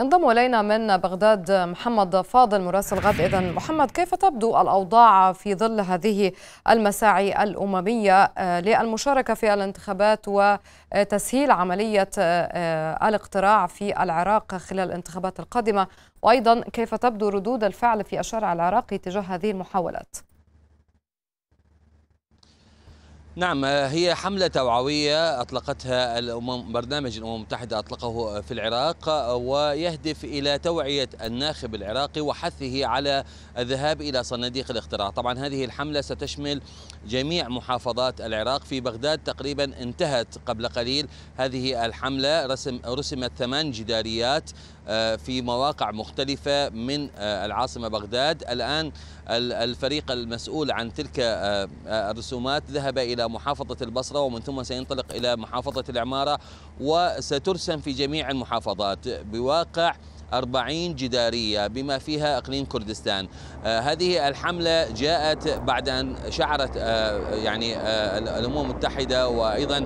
ينضم الينا من بغداد محمد فاضل مراسل غد اذا محمد كيف تبدو الاوضاع في ظل هذه المساعي الامميه آه، للمشاركه في الانتخابات وتسهيل عمليه آه، آه، الاقتراع في العراق خلال الانتخابات القادمه وايضا كيف تبدو ردود الفعل في الشارع العراقي تجاه هذه المحاولات نعم آه، هي حملة توعوية أطلقتها الأمم برنامج الأمم المتحدة أطلقه في العراق آه، ويهدف إلى توعية الناخب العراقي وحثه على الذهاب إلى صناديق الاقتراع طبعا هذه الحملة ستشمل جميع محافظات العراق في بغداد تقريبا انتهت قبل قليل هذه الحملة رسم رسمت ثمان جداريات آه، في مواقع مختلفة من العاصمة بغداد الآن الفريق المسؤول عن تلك الرسومات ذهب إلى إلى محافظة البصرة ومن ثم سينطلق إلى محافظة العمارة وسترسم في جميع المحافظات بواقع 40 جدارية بما فيها إقليم كردستان آه هذه الحملة جاءت بعد أن شعرت آه يعني آه الأمم المتحدة وأيضا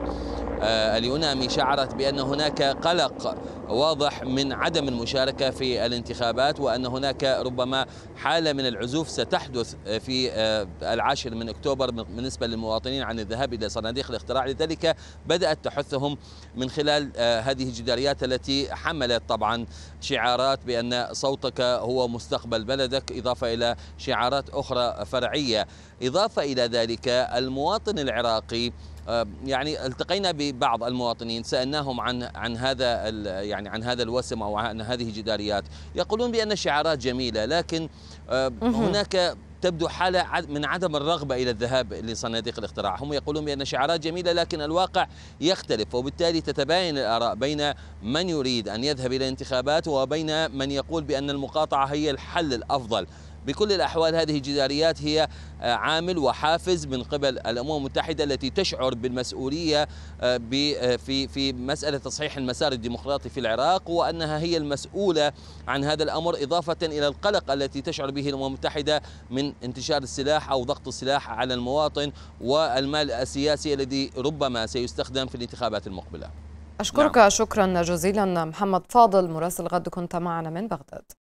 آه، اليونامي شعرت بأن هناك قلق واضح من عدم المشاركة في الانتخابات وأن هناك ربما حالة من العزوف ستحدث في آه، العاشر من أكتوبر بالنسبة للمواطنين عن الذهاب إلى صناديق الاختراع لذلك بدأت تحثهم من خلال آه، هذه الجداريات التي حملت طبعا شعارات بأن صوتك هو مستقبل بلدك إضافة إلى شعارات أخرى فرعية إضافة إلى ذلك المواطن العراقي آه، يعني التقينا ببعض المواطنين سالناهم عن عن هذا يعني عن هذا الوسم او عن هذه الجداريات يقولون بان الشعارات جميله لكن آه، هناك تبدو حالة من عدم الرغبة إلى الذهاب لصناديق الاختراع هم يقولون بأن شعارات جميلة لكن الواقع يختلف وبالتالي تتباين الآراء بين من يريد أن يذهب إلى الانتخابات وبين من يقول بأن المقاطعة هي الحل الأفضل بكل الأحوال هذه الجداريات هي آه، عامل وحافز من قبل الأمم المتحدة التي تشعر بالمسؤولية آه، آه، في في مسألة تصحيح المسار الديمقراطي في العراق وأنها هي المسؤولة عن هذا الأمر إضافة إلى القلق التي تشعر به الأمم المتحدة من انتشار السلاح أو ضغط السلاح على المواطن والمال السياسي الذي ربما سيستخدم في الانتخابات المقبلة أشكرك نعم. شكرا جزيلا محمد فاضل مراسل غد كنت معنا من بغداد